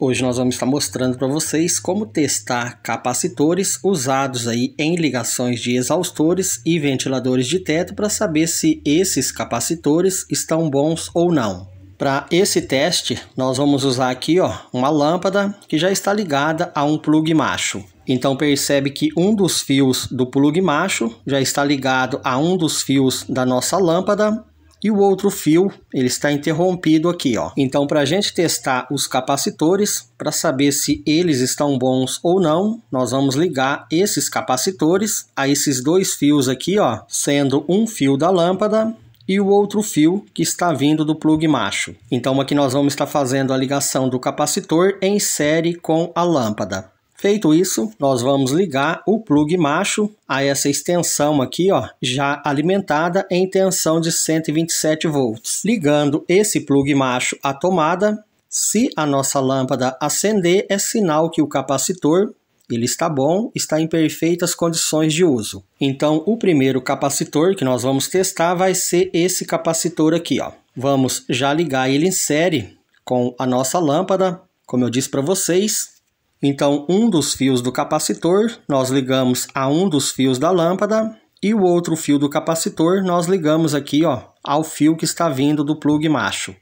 Hoje nós vamos estar mostrando para vocês como testar capacitores usados aí em ligações de exaustores e ventiladores de teto para saber se esses capacitores estão bons ou não. Para esse teste, nós vamos usar aqui ó, uma lâmpada que já está ligada a um plug macho. Então percebe que um dos fios do plug macho já está ligado a um dos fios da nossa lâmpada e o outro fio ele está interrompido aqui ó então para a gente testar os capacitores para saber se eles estão bons ou não nós vamos ligar esses capacitores a esses dois fios aqui ó sendo um fio da lâmpada e o outro fio que está vindo do plug macho. Então aqui nós vamos estar fazendo a ligação do capacitor em série com a lâmpada. Feito isso, nós vamos ligar o plug macho a essa extensão aqui, ó, já alimentada em tensão de 127 volts. Ligando esse plug macho à tomada, se a nossa lâmpada acender, é sinal que o capacitor ele está bom, está em perfeitas condições de uso. Então, o primeiro capacitor que nós vamos testar vai ser esse capacitor aqui, ó. Vamos já ligar ele em série com a nossa lâmpada, como eu disse para vocês, então, um dos fios do capacitor nós ligamos a um dos fios da lâmpada e o outro fio do capacitor nós ligamos aqui ó, ao fio que está vindo do plug macho.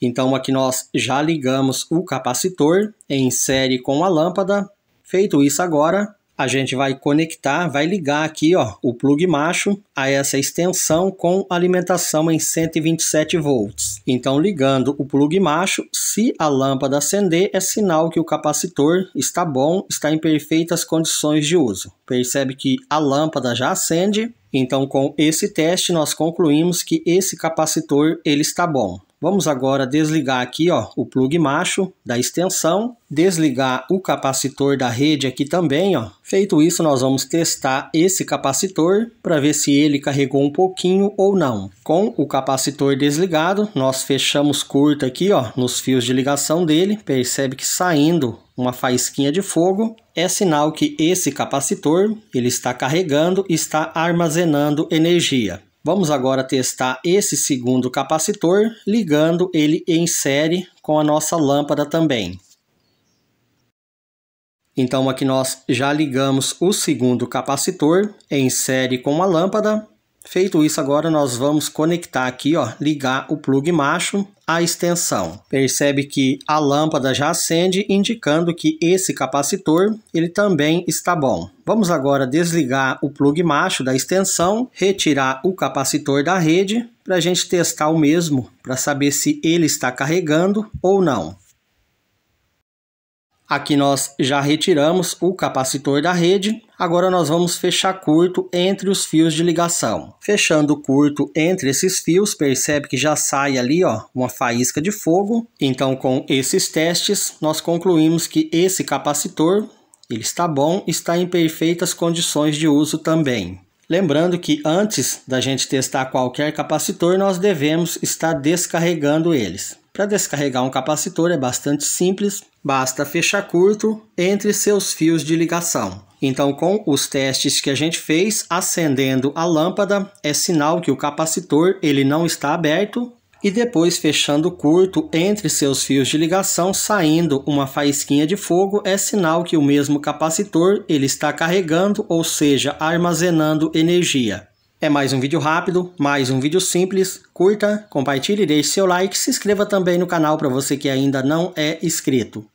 Então aqui nós já ligamos o capacitor em série com a lâmpada. Feito isso agora, a gente vai conectar, vai ligar aqui ó, o plug macho a essa extensão com alimentação em 127 volts. Então, ligando o plug macho, se a lâmpada acender, é sinal que o capacitor está bom, está em perfeitas condições de uso. Percebe que a lâmpada já acende, então com esse teste nós concluímos que esse capacitor ele está bom. Vamos agora desligar aqui ó, o plug macho da extensão, desligar o capacitor da rede aqui também. Ó. Feito isso, nós vamos testar esse capacitor para ver se ele carregou um pouquinho ou não. Com o capacitor desligado, nós fechamos curto aqui ó, nos fios de ligação dele, percebe que saindo uma faísquinha de fogo, é sinal que esse capacitor ele está carregando, está armazenando energia. Vamos agora testar esse segundo capacitor, ligando ele em série com a nossa lâmpada também. Então aqui nós já ligamos o segundo capacitor em série com a lâmpada Feito isso, agora nós vamos conectar aqui, ó, ligar o plug macho à extensão. Percebe que a lâmpada já acende, indicando que esse capacitor ele também está bom. Vamos agora desligar o plug macho da extensão, retirar o capacitor da rede para a gente testar o mesmo, para saber se ele está carregando ou não. Aqui nós já retiramos o capacitor da rede, agora nós vamos fechar curto entre os fios de ligação. Fechando curto entre esses fios, percebe que já sai ali ó, uma faísca de fogo. Então com esses testes, nós concluímos que esse capacitor ele está bom, está em perfeitas condições de uso também. Lembrando que antes da gente testar qualquer capacitor, nós devemos estar descarregando eles. Para descarregar um capacitor é bastante simples, Basta fechar curto entre seus fios de ligação. Então, com os testes que a gente fez, acendendo a lâmpada é sinal que o capacitor ele não está aberto e depois fechando curto entre seus fios de ligação, saindo uma faísquinha de fogo, é sinal que o mesmo capacitor ele está carregando, ou seja, armazenando energia. É mais um vídeo rápido, mais um vídeo simples, curta, compartilhe, deixe seu like, se inscreva também no canal para você que ainda não é inscrito.